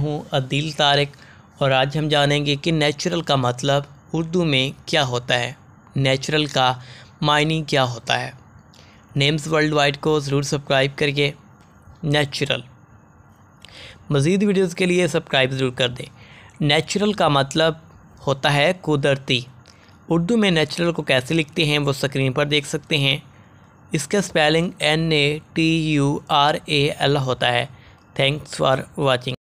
हूँ अदील तारक और आज हम जानेंगे कि नेचुरल का मतलब उर्दू में क्या होता है नेचुरल का मायने क्या होता है नेम्स वर्ल्ड वाइड को ज़रूर सब्सक्राइब करिए नेचुरल मज़ीद वीडियोज़ के लिए सब्सक्राइब ज़रूर कर दें नेचुरल का मतलब होता है कुदरती उर्दू में नेचुरल को कैसे लिखते हैं वो स्क्रीन पर देख सकते हैं इसका spelling N A T U R A L होता है थैंक्स फॉर वॉचिंग